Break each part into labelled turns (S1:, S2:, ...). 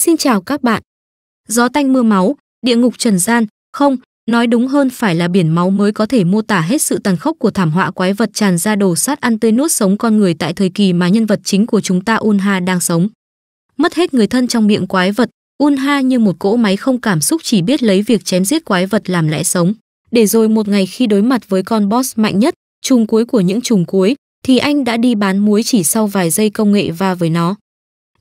S1: Xin chào các bạn. Gió tanh mưa máu, địa ngục trần gian, không, nói đúng hơn phải là biển máu mới có thể mô tả hết sự tàn khốc của thảm họa quái vật tràn ra đồ sát ăn tươi nuốt sống con người tại thời kỳ mà nhân vật chính của chúng ta Unha đang sống. Mất hết người thân trong miệng quái vật, Unha như một cỗ máy không cảm xúc chỉ biết lấy việc chém giết quái vật làm lẽ sống. Để rồi một ngày khi đối mặt với con boss mạnh nhất, trùng cuối của những trùng cuối, thì anh đã đi bán muối chỉ sau vài giây công nghệ va với nó.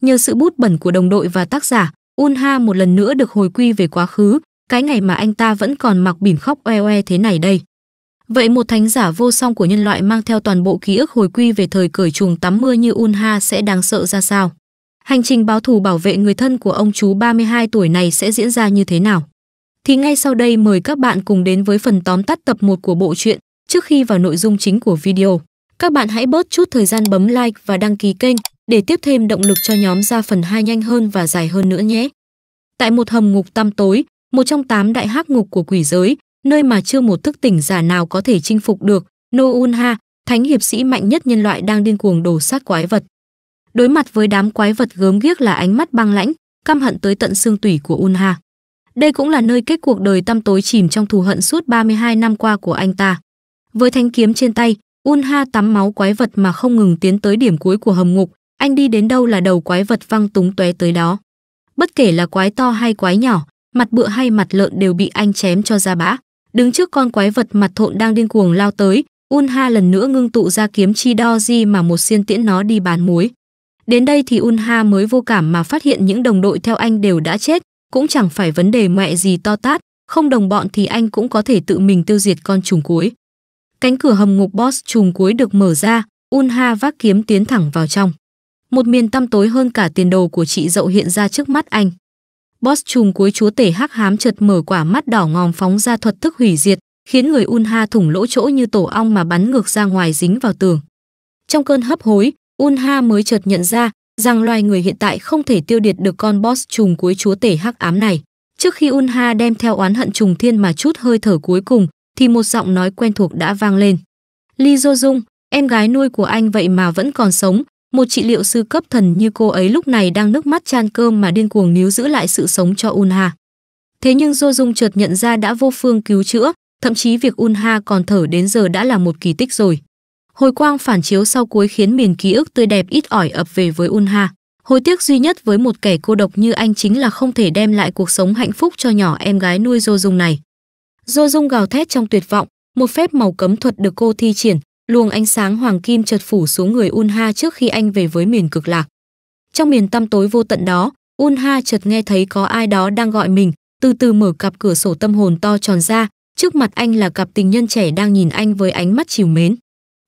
S1: Nhờ sự bút bẩn của đồng đội và tác giả, Unha một lần nữa được hồi quy về quá khứ, cái ngày mà anh ta vẫn còn mặc bỉm khóc oe oe thế này đây. Vậy một thánh giả vô song của nhân loại mang theo toàn bộ ký ức hồi quy về thời cởi chuồng tắm mưa như Unha sẽ đáng sợ ra sao? Hành trình báo thù bảo vệ người thân của ông chú 32 tuổi này sẽ diễn ra như thế nào? Thì ngay sau đây mời các bạn cùng đến với phần tóm tắt tập 1 của bộ truyện trước khi vào nội dung chính của video. Các bạn hãy bớt chút thời gian bấm like và đăng ký kênh để tiếp thêm động lực cho nhóm ra phần 2 nhanh hơn và dài hơn nữa nhé. Tại một hầm ngục tăm tối, một trong tám đại hắc ngục của quỷ giới, nơi mà chưa một thức tỉnh giả nào có thể chinh phục được, Nounha, thánh hiệp sĩ mạnh nhất nhân loại đang điên cuồng đổ sát quái vật. Đối mặt với đám quái vật gớm ghiếc là ánh mắt băng lãnh, căm hận tới tận xương tủy của Unha. Đây cũng là nơi kết cuộc đời tăm tối chìm trong thù hận suốt 32 năm qua của anh ta. Với thanh kiếm trên tay, Unha tắm máu quái vật mà không ngừng tiến tới điểm cuối của hầm ngục, anh đi đến đâu là đầu quái vật văng túng tóe tới đó. Bất kể là quái to hay quái nhỏ, mặt bựa hay mặt lợn đều bị anh chém cho ra bã. Đứng trước con quái vật mặt thộn đang điên cuồng lao tới, Unha lần nữa ngưng tụ ra kiếm chi đo di mà một xiên tiễn nó đi bán muối. Đến đây thì Unha mới vô cảm mà phát hiện những đồng đội theo anh đều đã chết, cũng chẳng phải vấn đề mẹ gì to tát, không đồng bọn thì anh cũng có thể tự mình tiêu diệt con trùng cuối. Cánh cửa hầm ngục boss trùng cuối được mở ra, Unha vác kiếm tiến thẳng vào trong. Một miền tăm tối hơn cả tiền đồ của chị dậu hiện ra trước mắt anh. Boss trùng cuối chúa tể hắc hám chợt mở quả mắt đỏ ngòm phóng ra thuật thức hủy diệt, khiến người Unha thủng lỗ chỗ như tổ ong mà bắn ngược ra ngoài dính vào tường. Trong cơn hấp hối, Unha mới chợt nhận ra rằng loài người hiện tại không thể tiêu diệt được con boss trùng cuối chúa tể hắc ám này. Trước khi Unha đem theo oán hận trùng thiên mà chút hơi thở cuối cùng, thì một giọng nói quen thuộc đã vang lên. Ly Do Dung, em gái nuôi của anh vậy mà vẫn còn sống, một trị liệu sư cấp thần như cô ấy lúc này đang nước mắt chan cơm mà điên cuồng níu giữ lại sự sống cho Unha. Thế nhưng Do Dung chợt nhận ra đã vô phương cứu chữa, thậm chí việc Unha còn thở đến giờ đã là một kỳ tích rồi. Hồi quang phản chiếu sau cuối khiến miền ký ức tươi đẹp ít ỏi ập về với Unha. Hối tiếc duy nhất với một kẻ cô độc như anh chính là không thể đem lại cuộc sống hạnh phúc cho nhỏ em gái nuôi Do Dung này. Do Dung gào thét trong tuyệt vọng, một phép màu cấm thuật được cô thi triển, luồng ánh sáng hoàng kim chợt phủ xuống người Unha trước khi anh về với miền cực lạc. Trong miền tăm tối vô tận đó, Unha chợt nghe thấy có ai đó đang gọi mình, từ từ mở cặp cửa sổ tâm hồn to tròn ra, trước mặt anh là cặp tình nhân trẻ đang nhìn anh với ánh mắt chiều mến.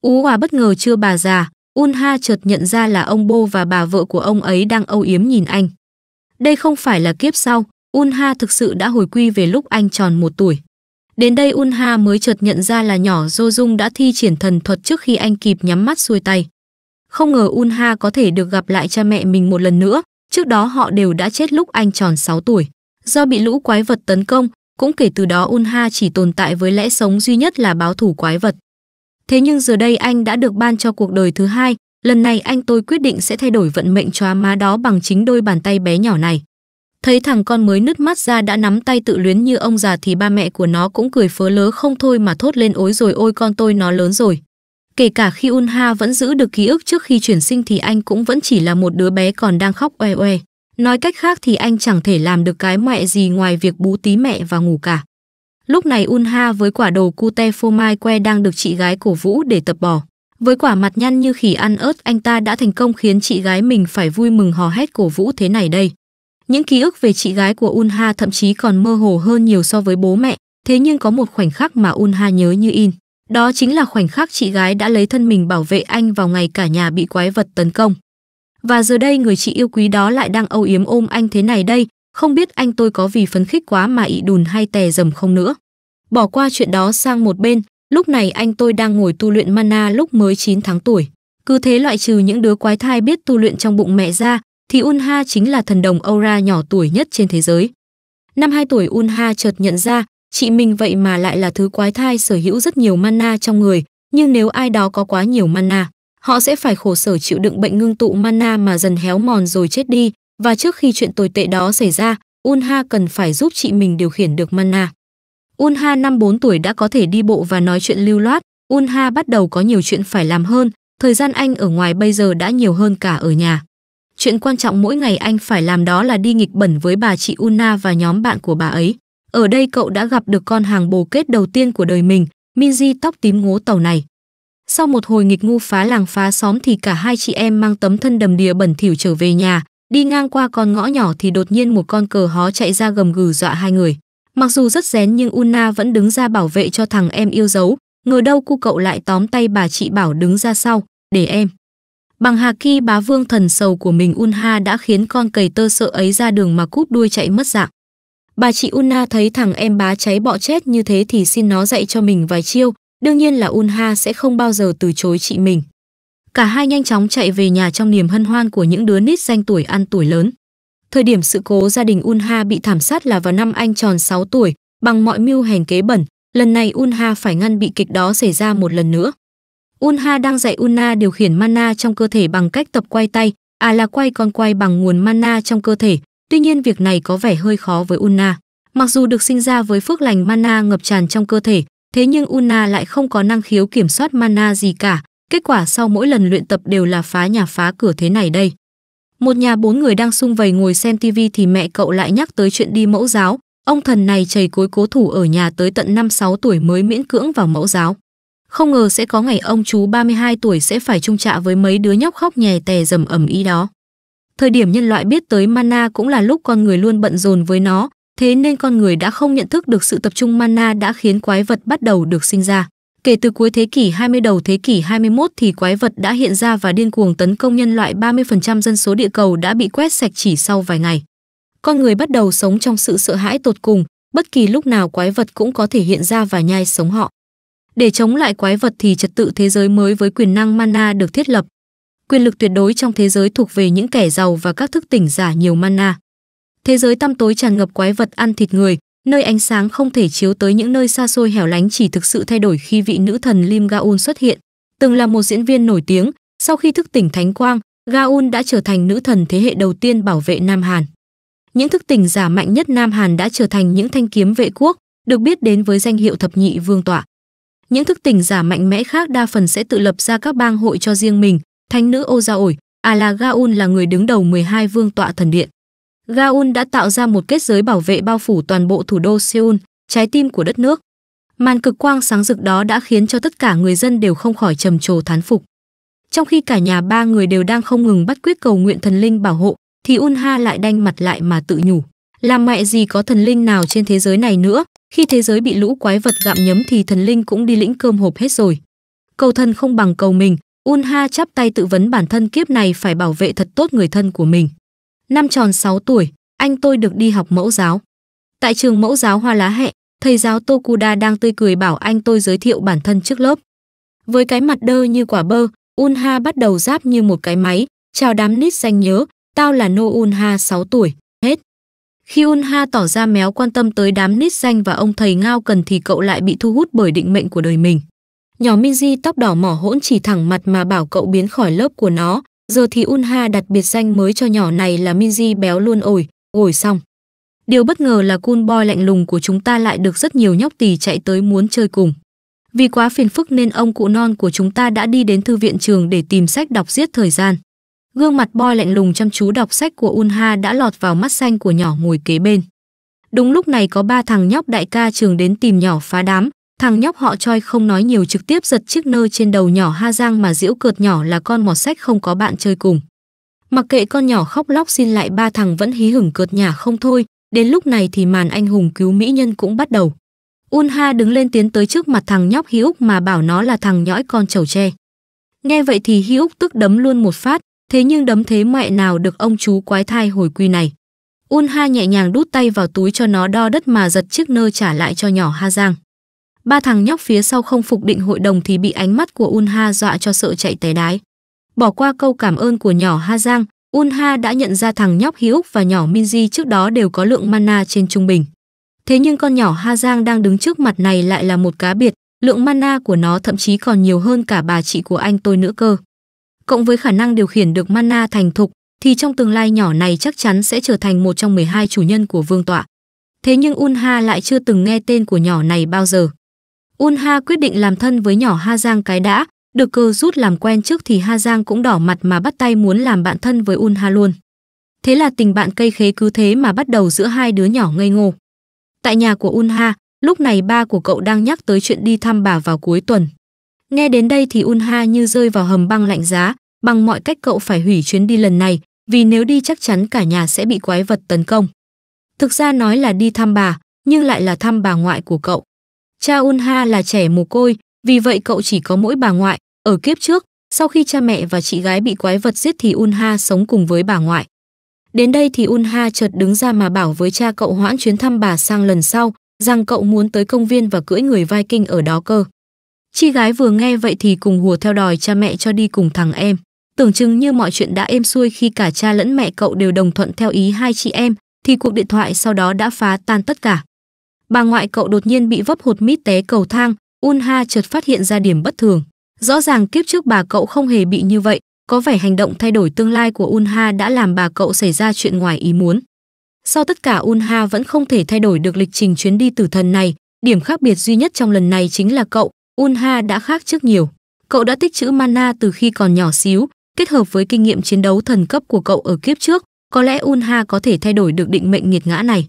S1: Ú hòa bất ngờ chưa bà già, Unha chợt nhận ra là ông Bô và bà vợ của ông ấy đang âu yếm nhìn anh. Đây không phải là kiếp sau, Unha thực sự đã hồi quy về lúc anh tròn một tuổi. Đến đây Unha mới chợt nhận ra là nhỏ Jo Dung đã thi triển thần thuật trước khi anh kịp nhắm mắt xuôi tay. Không ngờ Unha có thể được gặp lại cha mẹ mình một lần nữa, trước đó họ đều đã chết lúc anh tròn 6 tuổi. Do bị lũ quái vật tấn công, cũng kể từ đó Unha chỉ tồn tại với lẽ sống duy nhất là báo thủ quái vật. Thế nhưng giờ đây anh đã được ban cho cuộc đời thứ hai, lần này anh tôi quyết định sẽ thay đổi vận mệnh chóa má đó bằng chính đôi bàn tay bé nhỏ này. Thấy thằng con mới nứt mắt ra đã nắm tay tự luyến như ông già thì ba mẹ của nó cũng cười phớ lớ không thôi mà thốt lên ối rồi ôi con tôi nó lớn rồi. Kể cả khi Unha vẫn giữ được ký ức trước khi chuyển sinh thì anh cũng vẫn chỉ là một đứa bé còn đang khóc oe oe. Nói cách khác thì anh chẳng thể làm được cái mẹ gì ngoài việc bú tí mẹ và ngủ cả. Lúc này Unha với quả đầu cute phô mai que đang được chị gái cổ vũ để tập bỏ. Với quả mặt nhăn như khỉ ăn ớt anh ta đã thành công khiến chị gái mình phải vui mừng hò hét cổ vũ thế này đây. Những ký ức về chị gái của Unha thậm chí còn mơ hồ hơn nhiều so với bố mẹ, thế nhưng có một khoảnh khắc mà Unha nhớ như in. Đó chính là khoảnh khắc chị gái đã lấy thân mình bảo vệ anh vào ngày cả nhà bị quái vật tấn công. Và giờ đây người chị yêu quý đó lại đang âu yếm ôm anh thế này đây, không biết anh tôi có vì phấn khích quá mà ị đùn hay tè dầm không nữa. Bỏ qua chuyện đó sang một bên, lúc này anh tôi đang ngồi tu luyện mana lúc mới 9 tháng tuổi. Cứ thế loại trừ những đứa quái thai biết tu luyện trong bụng mẹ ra, thì Unha chính là thần đồng Aura nhỏ tuổi nhất trên thế giới. Năm 2 tuổi Unha chợt nhận ra, chị mình vậy mà lại là thứ quái thai sở hữu rất nhiều mana trong người, nhưng nếu ai đó có quá nhiều mana, họ sẽ phải khổ sở chịu đựng bệnh ngưng tụ mana mà dần héo mòn rồi chết đi, và trước khi chuyện tồi tệ đó xảy ra, Unha cần phải giúp chị mình điều khiển được mana. Unha năm 4 tuổi đã có thể đi bộ và nói chuyện lưu loát, Unha bắt đầu có nhiều chuyện phải làm hơn, thời gian anh ở ngoài bây giờ đã nhiều hơn cả ở nhà. Chuyện quan trọng mỗi ngày anh phải làm đó là đi nghịch bẩn với bà chị Una và nhóm bạn của bà ấy. Ở đây cậu đã gặp được con hàng bồ kết đầu tiên của đời mình, Minji tóc tím ngố tàu này. Sau một hồi nghịch ngu phá làng phá xóm thì cả hai chị em mang tấm thân đầm đìa bẩn thỉu trở về nhà, đi ngang qua con ngõ nhỏ thì đột nhiên một con cờ hó chạy ra gầm gừ dọa hai người. Mặc dù rất rén nhưng Una vẫn đứng ra bảo vệ cho thằng em yêu dấu, ngờ đâu cu cậu lại tóm tay bà chị bảo đứng ra sau, để em. Bằng hà kỳ bá vương thần sầu của mình Unha đã khiến con cầy tơ sợ ấy ra đường mà cúp đuôi chạy mất dạng. Bà chị Unha thấy thằng em bá cháy bọ chết như thế thì xin nó dạy cho mình vài chiêu, đương nhiên là Unha sẽ không bao giờ từ chối chị mình. Cả hai nhanh chóng chạy về nhà trong niềm hân hoan của những đứa nít danh tuổi ăn tuổi lớn. Thời điểm sự cố gia đình Unha bị thảm sát là vào năm anh tròn 6 tuổi, bằng mọi mưu hèn kế bẩn, lần này Unha phải ngăn bị kịch đó xảy ra một lần nữa. Unha đang dạy Una điều khiển mana trong cơ thể bằng cách tập quay tay, à là quay con quay bằng nguồn mana trong cơ thể. Tuy nhiên việc này có vẻ hơi khó với Una. Mặc dù được sinh ra với phước lành mana ngập tràn trong cơ thể, thế nhưng Una lại không có năng khiếu kiểm soát mana gì cả. Kết quả sau mỗi lần luyện tập đều là phá nhà phá cửa thế này đây. Một nhà bốn người đang sung vầy ngồi xem TV thì mẹ cậu lại nhắc tới chuyện đi mẫu giáo. Ông thần này chầy cối cố thủ ở nhà tới tận năm sáu tuổi mới miễn cưỡng vào mẫu giáo không ngờ sẽ có ngày ông chú 32 tuổi sẽ phải chung trạ với mấy đứa nhóc khóc nhè tè dầm ẩm ý đó. Thời điểm nhân loại biết tới mana cũng là lúc con người luôn bận rộn với nó, thế nên con người đã không nhận thức được sự tập trung mana đã khiến quái vật bắt đầu được sinh ra. Kể từ cuối thế kỷ 20 đầu thế kỷ 21 thì quái vật đã hiện ra và điên cuồng tấn công nhân loại 30% dân số địa cầu đã bị quét sạch chỉ sau vài ngày. Con người bắt đầu sống trong sự sợ hãi tột cùng, bất kỳ lúc nào quái vật cũng có thể hiện ra và nhai sống họ. Để chống lại quái vật thì trật tự thế giới mới với quyền năng mana được thiết lập. Quyền lực tuyệt đối trong thế giới thuộc về những kẻ giàu và các thức tỉnh giả nhiều mana. Thế giới tăm tối tràn ngập quái vật ăn thịt người, nơi ánh sáng không thể chiếu tới những nơi xa xôi hẻo lánh chỉ thực sự thay đổi khi vị nữ thần Lim Gaun xuất hiện. Từng là một diễn viên nổi tiếng, sau khi thức tỉnh Thánh Quang, Gaun đã trở thành nữ thần thế hệ đầu tiên bảo vệ Nam Hàn. Những thức tỉnh giả mạnh nhất Nam Hàn đã trở thành những thanh kiếm vệ quốc, được biết đến với danh hiệu thập nhị vương tọa. Những thức tỉnh giả mạnh mẽ khác đa phần sẽ tự lập ra các bang hội cho riêng mình. Thánh nữ Ô Gia Ổi, Gaun là người đứng đầu 12 vương tọa thần điện. Gaun đã tạo ra một kết giới bảo vệ bao phủ toàn bộ thủ đô Seoul, trái tim của đất nước. Màn cực quang sáng rực đó đã khiến cho tất cả người dân đều không khỏi trầm trồ thán phục. Trong khi cả nhà ba người đều đang không ngừng bắt quyết cầu nguyện thần linh bảo hộ, thì Unha lại đanh mặt lại mà tự nhủ. Làm mẹ gì có thần linh nào trên thế giới này nữa, khi thế giới bị lũ quái vật gặm nhấm thì thần linh cũng đi lĩnh cơm hộp hết rồi. Cầu thần không bằng cầu mình, Unha chắp tay tự vấn bản thân kiếp này phải bảo vệ thật tốt người thân của mình. Năm tròn 6 tuổi, anh tôi được đi học mẫu giáo. Tại trường mẫu giáo Hoa Lá Hẹ, thầy giáo Tokuda đang tươi cười bảo anh tôi giới thiệu bản thân trước lớp. Với cái mặt đơ như quả bơ, Unha bắt đầu giáp như một cái máy, chào đám nít danh nhớ, tao là No Unha sáu tuổi. Khi Unha tỏ ra méo quan tâm tới đám nít danh và ông thầy ngao cần thì cậu lại bị thu hút bởi định mệnh của đời mình. Nhỏ Minji tóc đỏ mỏ hỗn chỉ thẳng mặt mà bảo cậu biến khỏi lớp của nó. Giờ thì Unha đặt biệt danh mới cho nhỏ này là Minji béo luôn ổi, ổi xong. Điều bất ngờ là cool boy lạnh lùng của chúng ta lại được rất nhiều nhóc tỳ chạy tới muốn chơi cùng. Vì quá phiền phức nên ông cụ non của chúng ta đã đi đến thư viện trường để tìm sách đọc giết thời gian. Gương mặt boy lạnh lùng chăm chú đọc sách của Unha đã lọt vào mắt xanh của nhỏ ngồi kế bên. Đúng lúc này có ba thằng nhóc đại ca trường đến tìm nhỏ phá đám, thằng nhóc họ choi không nói nhiều trực tiếp giật chiếc nơ trên đầu nhỏ Ha Giang mà giễu cợt nhỏ là con mọt sách không có bạn chơi cùng. Mặc kệ con nhỏ khóc lóc xin lại ba thằng vẫn hí hửng cợt nhả không thôi, đến lúc này thì màn anh hùng cứu mỹ nhân cũng bắt đầu. Unha đứng lên tiến tới trước mặt thằng nhóc Hiếu mà bảo nó là thằng nhõi con trầu tre. Nghe vậy thì Hiếu tức đấm luôn một phát, thế nhưng đấm thế mẹ nào được ông chú quái thai hồi quy này. Un Ha nhẹ nhàng đút tay vào túi cho nó đo đất mà giật chiếc nơ trả lại cho nhỏ Ha Giang. Ba thằng nhóc phía sau không phục định hội đồng thì bị ánh mắt của Un Ha dọa cho sợ chạy té đái. Bỏ qua câu cảm ơn của nhỏ Ha Giang, Un Ha đã nhận ra thằng nhóc Hi Úc và nhỏ Minji trước đó đều có lượng mana trên trung bình. Thế nhưng con nhỏ Ha Giang đang đứng trước mặt này lại là một cá biệt, lượng mana của nó thậm chí còn nhiều hơn cả bà chị của anh tôi nữa cơ cộng với khả năng điều khiển được mana thành thục thì trong tương lai nhỏ này chắc chắn sẽ trở thành một trong 12 chủ nhân của vương tọa. Thế nhưng Unha lại chưa từng nghe tên của nhỏ này bao giờ. Unha quyết định làm thân với nhỏ Ha Giang cái đã, được cơ rút làm quen trước thì Ha Giang cũng đỏ mặt mà bắt tay muốn làm bạn thân với Unha luôn. Thế là tình bạn cây khế cứ thế mà bắt đầu giữa hai đứa nhỏ ngây ngô. Tại nhà của Unha, lúc này ba của cậu đang nhắc tới chuyện đi thăm bà vào cuối tuần. Nghe đến đây thì Unha như rơi vào hầm băng lạnh giá, bằng mọi cách cậu phải hủy chuyến đi lần này, vì nếu đi chắc chắn cả nhà sẽ bị quái vật tấn công. Thực ra nói là đi thăm bà, nhưng lại là thăm bà ngoại của cậu. Cha Unha là trẻ mồ côi, vì vậy cậu chỉ có mỗi bà ngoại. Ở kiếp trước, sau khi cha mẹ và chị gái bị quái vật giết thì Unha sống cùng với bà ngoại. Đến đây thì Unha chợt đứng ra mà bảo với cha cậu hoãn chuyến thăm bà sang lần sau, rằng cậu muốn tới công viên và cưỡi người Viking ở đó cơ. Chị gái vừa nghe vậy thì cùng hùa theo đòi cha mẹ cho đi cùng thằng em. Tưởng chừng như mọi chuyện đã êm xuôi khi cả cha lẫn mẹ cậu đều đồng thuận theo ý hai chị em, thì cuộc điện thoại sau đó đã phá tan tất cả. Bà ngoại cậu đột nhiên bị vấp hụt mít té cầu thang, Unha chợt phát hiện ra điểm bất thường. Rõ ràng kiếp trước bà cậu không hề bị như vậy, có vẻ hành động thay đổi tương lai của Unha đã làm bà cậu xảy ra chuyện ngoài ý muốn. Sau tất cả Unha vẫn không thể thay đổi được lịch trình chuyến đi tử thần này, điểm khác biệt duy nhất trong lần này chính là cậu, Unha đã khác trước nhiều. Cậu đã tích trữ mana từ khi còn nhỏ xíu, kết hợp với kinh nghiệm chiến đấu thần cấp của cậu ở kiếp trước, có lẽ Unha có thể thay đổi được định mệnh nghiệt ngã này.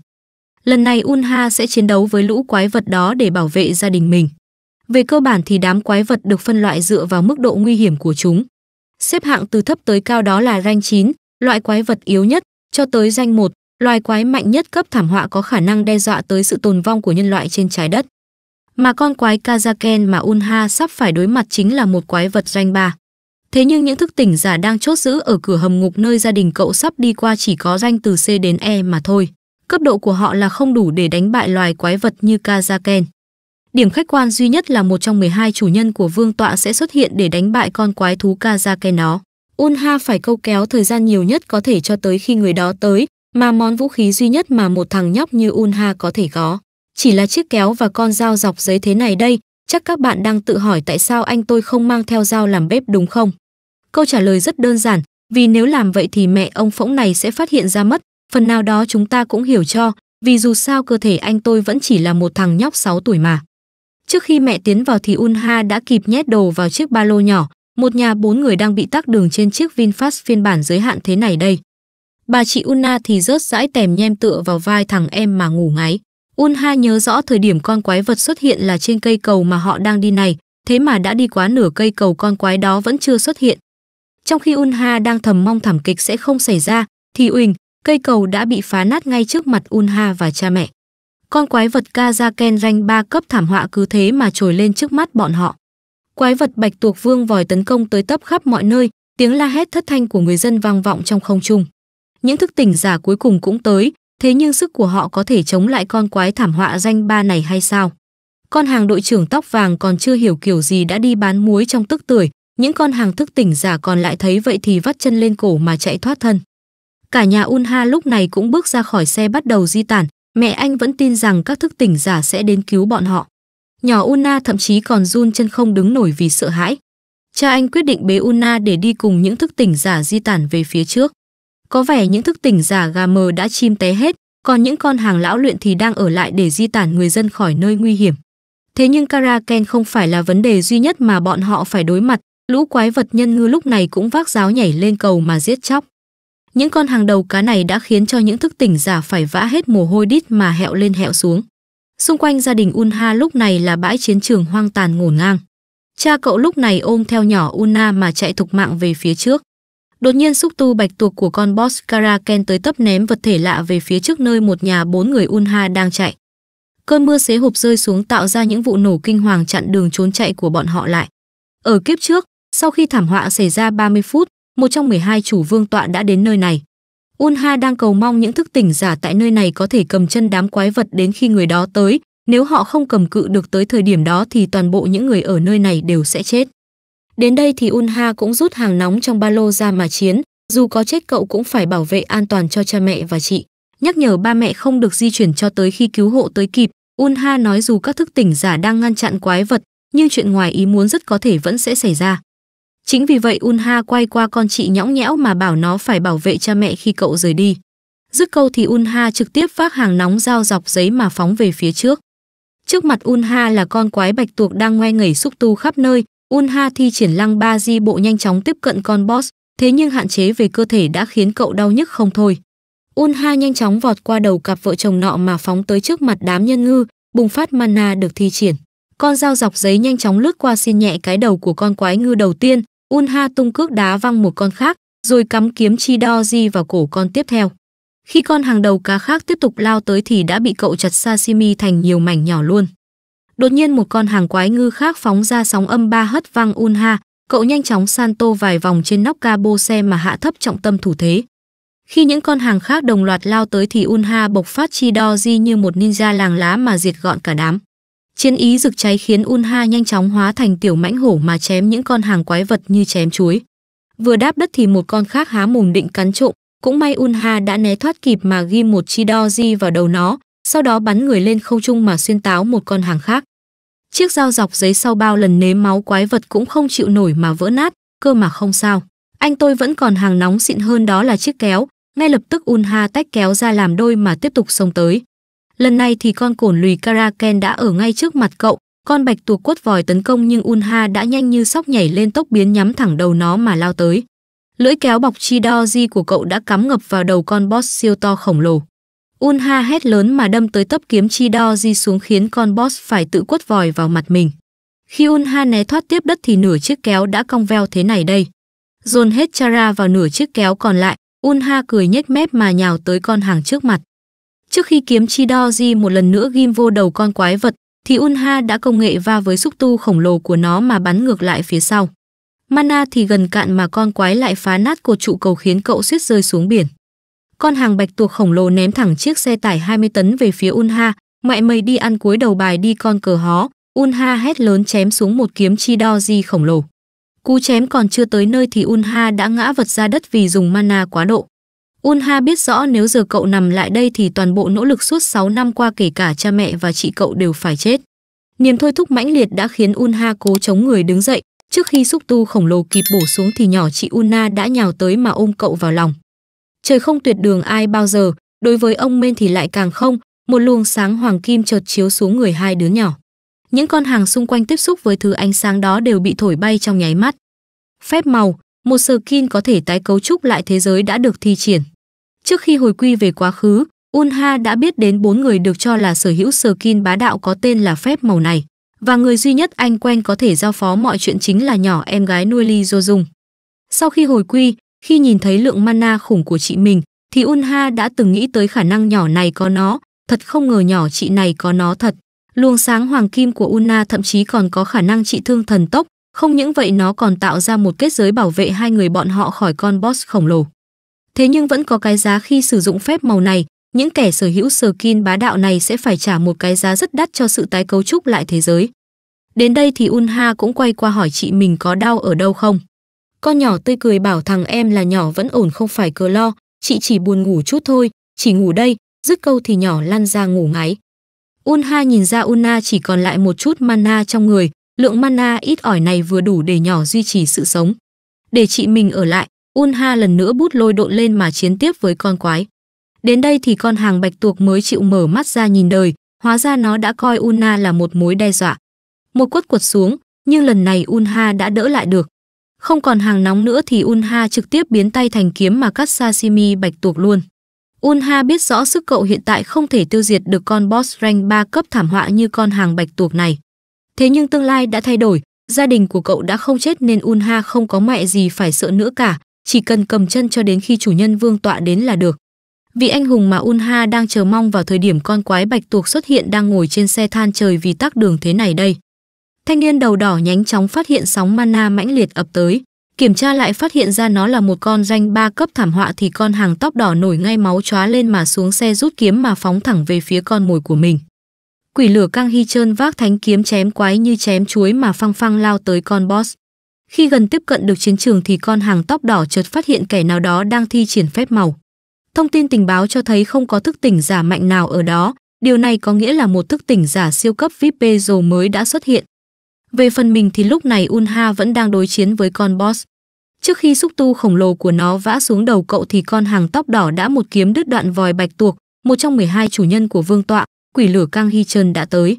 S1: Lần này Unha sẽ chiến đấu với lũ quái vật đó để bảo vệ gia đình mình. Về cơ bản thì đám quái vật được phân loại dựa vào mức độ nguy hiểm của chúng. Xếp hạng từ thấp tới cao đó là rank 9, loại quái vật yếu nhất, cho tới danh 1, loài quái mạnh nhất cấp thảm họa có khả năng đe dọa tới sự tồn vong của nhân loại trên trái đất. Mà con quái Kazaken mà Unha sắp phải đối mặt chính là một quái vật doanh ba. Thế nhưng những thức tỉnh giả đang chốt giữ ở cửa hầm ngục nơi gia đình cậu sắp đi qua chỉ có danh từ C đến E mà thôi. Cấp độ của họ là không đủ để đánh bại loài quái vật như Kazaken. Điểm khách quan duy nhất là một trong 12 chủ nhân của vương tọa sẽ xuất hiện để đánh bại con quái thú Kazaken nó. Unha phải câu kéo thời gian nhiều nhất có thể cho tới khi người đó tới, mà món vũ khí duy nhất mà một thằng nhóc như Unha có thể có chỉ là chiếc kéo và con dao dọc giấy thế này đây, chắc các bạn đang tự hỏi tại sao anh tôi không mang theo dao làm bếp đúng không? Câu trả lời rất đơn giản, vì nếu làm vậy thì mẹ ông phỗng này sẽ phát hiện ra mất, phần nào đó chúng ta cũng hiểu cho, vì dù sao cơ thể anh tôi vẫn chỉ là một thằng nhóc 6 tuổi mà. Trước khi mẹ tiến vào thì Unha đã kịp nhét đồ vào chiếc ba lô nhỏ, một nhà bốn người đang bị tắc đường trên chiếc VinFast phiên bản giới hạn thế này đây. Bà chị Una thì rớt rãi tèm nhem tựa vào vai thằng em mà ngủ ngáy. Unha nhớ rõ thời điểm con quái vật xuất hiện là trên cây cầu mà họ đang đi này, thế mà đã đi quá nửa cây cầu con quái đó vẫn chưa xuất hiện. Trong khi Unha đang thầm mong thảm kịch sẽ không xảy ra, thì Uỳnh, cây cầu đã bị phá nát ngay trước mặt Unha và cha mẹ. Con quái vật Kazaken ranh ba cấp thảm họa cứ thế mà trồi lên trước mắt bọn họ. Quái vật Bạch Tuộc Vương vòi tấn công tới tấp khắp mọi nơi, tiếng la hét thất thanh của người dân vang vọng trong không trung. Những thức tỉnh giả cuối cùng cũng tới, thế nhưng sức của họ có thể chống lại con quái thảm họa danh ba này hay sao? Con hàng đội trưởng tóc vàng còn chưa hiểu kiểu gì đã đi bán muối trong tức tuổi, những con hàng thức tỉnh giả còn lại thấy vậy thì vắt chân lên cổ mà chạy thoát thân. Cả nhà Unha lúc này cũng bước ra khỏi xe bắt đầu di tản, mẹ anh vẫn tin rằng các thức tỉnh giả sẽ đến cứu bọn họ. Nhỏ Una thậm chí còn run chân không đứng nổi vì sợ hãi. Cha anh quyết định bế Una để đi cùng những thức tỉnh giả di tản về phía trước. Có vẻ những thức tỉnh giả gà mờ đã chim té hết, còn những con hàng lão luyện thì đang ở lại để di tản người dân khỏi nơi nguy hiểm. Thế nhưng Karaken không phải là vấn đề duy nhất mà bọn họ phải đối mặt, lũ quái vật nhân ngư lúc này cũng vác giáo nhảy lên cầu mà giết chóc. Những con hàng đầu cá này đã khiến cho những thức tỉnh giả phải vã hết mồ hôi đít mà hẹo lên hẹo xuống. Xung quanh gia đình Unha lúc này là bãi chiến trường hoang tàn ngổn ngang. Cha cậu lúc này ôm theo nhỏ Una mà chạy thục mạng về phía trước. Đột nhiên xúc tu bạch tuộc của con boss Karaken tới tấp ném vật thể lạ về phía trước nơi một nhà bốn người Unha đang chạy. Cơn mưa xế hộp rơi xuống tạo ra những vụ nổ kinh hoàng chặn đường trốn chạy của bọn họ lại. Ở kiếp trước, sau khi thảm họa xảy ra 30 phút, một trong 12 chủ vương tọa đã đến nơi này. Unha đang cầu mong những thức tỉnh giả tại nơi này có thể cầm chân đám quái vật đến khi người đó tới, nếu họ không cầm cự được tới thời điểm đó thì toàn bộ những người ở nơi này đều sẽ chết. Đến đây thì Unha cũng rút hàng nóng trong ba lô ra mà chiến, dù có chết cậu cũng phải bảo vệ an toàn cho cha mẹ và chị. Nhắc nhở ba mẹ không được di chuyển cho tới khi cứu hộ tới kịp, Unha nói dù các thức tỉnh giả đang ngăn chặn quái vật, nhưng chuyện ngoài ý muốn rất có thể vẫn sẽ xảy ra. Chính vì vậy Unha quay qua con chị nhõng nhẽo mà bảo nó phải bảo vệ cha mẹ khi cậu rời đi. Dứt câu thì Unha trực tiếp vác hàng nóng dao dọc giấy mà phóng về phía trước. Trước mặt Unha là con quái bạch tuộc đang ngoe ngẩy xúc tu khắp nơi, Unha thi triển lăng ba di bộ nhanh chóng tiếp cận con boss, thế nhưng hạn chế về cơ thể đã khiến cậu đau nhức không thôi. Unha nhanh chóng vọt qua đầu cặp vợ chồng nọ mà phóng tới trước mặt đám nhân ngư, bùng phát mana được thi triển. Con dao dọc giấy nhanh chóng lướt qua xin nhẹ cái đầu của con quái ngư đầu tiên, Unha tung cước đá văng một con khác, rồi cắm kiếm chi đo di vào cổ con tiếp theo. Khi con hàng đầu cá khác tiếp tục lao tới thì đã bị cậu chặt sashimi thành nhiều mảnh nhỏ luôn. Đột nhiên một con hàng quái ngư khác phóng ra sóng âm ba hất văng Unha, cậu nhanh chóng san tô vài vòng trên nóc cabo xe mà hạ thấp trọng tâm thủ thế. Khi những con hàng khác đồng loạt lao tới thì Unha bộc phát chi đo di như một ninja làng lá mà diệt gọn cả đám. Chiến ý rực cháy khiến Unha nhanh chóng hóa thành tiểu mãnh hổ mà chém những con hàng quái vật như chém chuối. Vừa đáp đất thì một con khác há mồm định cắn trộm, cũng may Unha đã né thoát kịp mà ghi một chi đo di vào đầu nó, sau đó bắn người lên không trung mà xuyên táo một con hàng khác. Chiếc dao dọc giấy sau bao lần nếm máu quái vật cũng không chịu nổi mà vỡ nát, cơ mà không sao. Anh tôi vẫn còn hàng nóng xịn hơn đó là chiếc kéo, ngay lập tức Unha tách kéo ra làm đôi mà tiếp tục xông tới. Lần này thì con cổn lùi Karaken đã ở ngay trước mặt cậu, con bạch tuộc quất vòi tấn công nhưng Unha đã nhanh như sóc nhảy lên tốc biến nhắm thẳng đầu nó mà lao tới. Lưỡi kéo bọc chi đo di của cậu đã cắm ngập vào đầu con boss siêu to khổng lồ. Unha hét lớn mà đâm tới tấp kiếm chi đo di xuống khiến con boss phải tự quất vòi vào mặt mình. Khi Unha né thoát tiếp đất thì nửa chiếc kéo đã cong veo thế này đây. Dồn hết Chara vào nửa chiếc kéo còn lại, Unha cười nhếch mép mà nhào tới con hàng trước mặt. Trước khi kiếm chi đo di một lần nữa ghim vô đầu con quái vật, thì Unha đã công nghệ va với xúc tu khổng lồ của nó mà bắn ngược lại phía sau. Mana thì gần cạn mà con quái lại phá nát cột trụ cầu khiến cậu suýt rơi xuống biển. Con hàng bạch tuộc khổng lồ ném thẳng chiếc xe tải 20 tấn về phía Unha, mẹ mày đi ăn cuối đầu bài đi con cờ hó, Unha hét lớn chém xuống một kiếm chi đo di khổng lồ. Cú chém còn chưa tới nơi thì Unha đã ngã vật ra đất vì dùng mana quá độ. Unha biết rõ nếu giờ cậu nằm lại đây thì toàn bộ nỗ lực suốt 6 năm qua kể cả cha mẹ và chị cậu đều phải chết. Niềm thôi thúc mãnh liệt đã khiến Unha cố chống người đứng dậy. Trước khi xúc tu khổng lồ kịp bổ xuống thì nhỏ chị Una đã nhào tới mà ôm cậu vào lòng trời không tuyệt đường ai bao giờ, đối với ông Mên thì lại càng không, một luồng sáng hoàng kim chợt chiếu xuống người hai đứa nhỏ. Những con hàng xung quanh tiếp xúc với thứ ánh sáng đó đều bị thổi bay trong nháy mắt. Phép màu, một sờ kin có thể tái cấu trúc lại thế giới đã được thi triển. Trước khi hồi quy về quá khứ, Unha đã biết đến bốn người được cho là sở hữu sờ kin bá đạo có tên là phép màu này, và người duy nhất anh quen có thể giao phó mọi chuyện chính là nhỏ em gái nuôi Ly Do Dung. Sau khi hồi quy, khi nhìn thấy lượng mana khủng của chị mình, thì Unha đã từng nghĩ tới khả năng nhỏ này có nó, thật không ngờ nhỏ chị này có nó thật. Luồng sáng hoàng kim của Una thậm chí còn có khả năng trị thương thần tốc, không những vậy nó còn tạo ra một kết giới bảo vệ hai người bọn họ khỏi con boss khổng lồ. Thế nhưng vẫn có cái giá khi sử dụng phép màu này, những kẻ sở hữu skin bá đạo này sẽ phải trả một cái giá rất đắt cho sự tái cấu trúc lại thế giới. Đến đây thì Unha cũng quay qua hỏi chị mình có đau ở đâu không. Con nhỏ tươi cười bảo thằng em là nhỏ vẫn ổn không phải cờ lo, chị chỉ buồn ngủ chút thôi, chỉ ngủ đây, dứt câu thì nhỏ lăn ra ngủ ngáy. Unha nhìn ra Una chỉ còn lại một chút mana trong người, lượng mana ít ỏi này vừa đủ để nhỏ duy trì sự sống. Để chị mình ở lại, Unha lần nữa bút lôi độn lên mà chiến tiếp với con quái. Đến đây thì con hàng bạch tuộc mới chịu mở mắt ra nhìn đời, hóa ra nó đã coi Una là một mối đe dọa. Một quất quật xuống, nhưng lần này Unha đã đỡ lại được. Không còn hàng nóng nữa thì Unha trực tiếp biến tay thành kiếm mà cắt sashimi bạch tuộc luôn. Unha biết rõ sức cậu hiện tại không thể tiêu diệt được con boss rank 3 cấp thảm họa như con hàng bạch tuộc này. Thế nhưng tương lai đã thay đổi, gia đình của cậu đã không chết nên Unha không có mẹ gì phải sợ nữa cả, chỉ cần cầm chân cho đến khi chủ nhân vương tọa đến là được. Vị anh hùng mà Unha đang chờ mong vào thời điểm con quái bạch tuộc xuất hiện đang ngồi trên xe than trời vì tắc đường thế này đây. Thanh niên đầu đỏ nhánh chóng phát hiện sóng mana mãnh liệt ập tới, kiểm tra lại phát hiện ra nó là một con danh ba cấp thảm họa thì con hàng tóc đỏ nổi ngay máu chóa lên mà xuống xe rút kiếm mà phóng thẳng về phía con mồi của mình. Quỷ lửa căng hy trơn vác thánh kiếm chém quái như chém chuối mà phăng phăng lao tới con boss. Khi gần tiếp cận được chiến trường thì con hàng tóc đỏ chợt phát hiện kẻ nào đó đang thi triển phép màu. Thông tin tình báo cho thấy không có thức tỉnh giả mạnh nào ở đó, điều này có nghĩa là một thức tỉnh giả siêu cấp VIP Pezo mới đã xuất hiện. Về phần mình thì lúc này Unha vẫn đang đối chiến với con boss. Trước khi xúc tu khổng lồ của nó vã xuống đầu cậu thì con hàng tóc đỏ đã một kiếm đứt đoạn vòi bạch tuộc, một trong 12 chủ nhân của vương tọa, quỷ lửa Cang Hy Trần đã tới.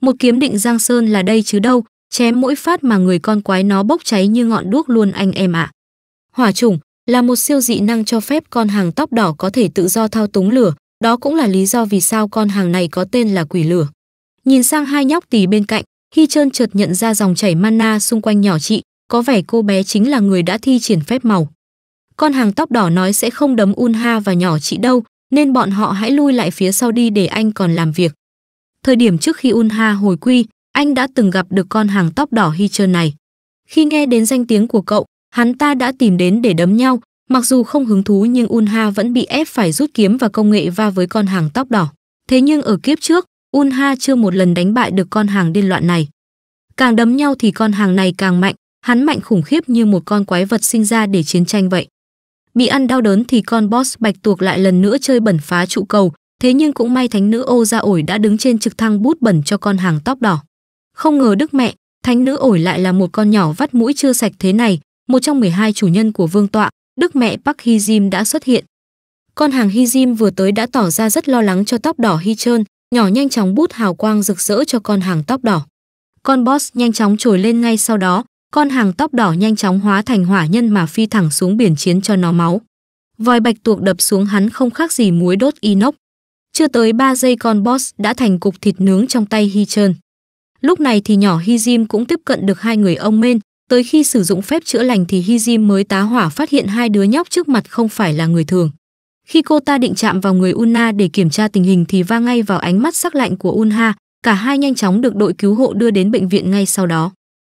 S1: Một kiếm định Giang Sơn là đây chứ đâu, chém mỗi phát mà người con quái nó bốc cháy như ngọn đuốc luôn anh em ạ. À. Hỏa chủng là một siêu dị năng cho phép con hàng tóc đỏ có thể tự do thao túng lửa, đó cũng là lý do vì sao con hàng này có tên là quỷ lửa. Nhìn sang hai nhóc tỳ bên cạnh, Hy Trơn chợt nhận ra dòng chảy mana xung quanh nhỏ chị, có vẻ cô bé chính là người đã thi triển phép màu. Con hàng tóc đỏ nói sẽ không đấm Unha và nhỏ chị đâu, nên bọn họ hãy lui lại phía sau đi để anh còn làm việc. Thời điểm trước khi Unha hồi quy, anh đã từng gặp được con hàng tóc đỏ Hy Trơn này. Khi nghe đến danh tiếng của cậu, hắn ta đã tìm đến để đấm nhau, mặc dù không hứng thú nhưng Unha vẫn bị ép phải rút kiếm và công nghệ va với con hàng tóc đỏ. Thế nhưng ở kiếp trước, Unha chưa một lần đánh bại được con hàng điên loạn này. Càng đấm nhau thì con hàng này càng mạnh, hắn mạnh khủng khiếp như một con quái vật sinh ra để chiến tranh vậy. Bị ăn đau đớn thì con boss bạch tuộc lại lần nữa chơi bẩn phá trụ cầu, thế nhưng cũng may thánh nữ ô ra ổi đã đứng trên trực thăng bút bẩn cho con hàng tóc đỏ. Không ngờ đức mẹ, thánh nữ ổi lại là một con nhỏ vắt mũi chưa sạch thế này, một trong 12 chủ nhân của vương tọa, đức mẹ Park Hee Jim đã xuất hiện. Con hàng Hee Jim vừa tới đã tỏ ra rất lo lắng cho tóc đỏ Hee Chơn, nhỏ nhanh chóng bút hào quang rực rỡ cho con hàng tóc đỏ. Con boss nhanh chóng trồi lên ngay sau đó, con hàng tóc đỏ nhanh chóng hóa thành hỏa nhân mà phi thẳng xuống biển chiến cho nó máu. Vòi bạch tuộc đập xuống hắn không khác gì muối đốt inox. Chưa tới 3 giây con boss đã thành cục thịt nướng trong tay Hi Trơn. Lúc này thì nhỏ jim cũng tiếp cận được hai người ông men, tới khi sử dụng phép chữa lành thì jim mới tá hỏa phát hiện hai đứa nhóc trước mặt không phải là người thường. Khi cô ta định chạm vào người Una để kiểm tra tình hình thì va ngay vào ánh mắt sắc lạnh của Unha, cả hai nhanh chóng được đội cứu hộ đưa đến bệnh viện ngay sau đó.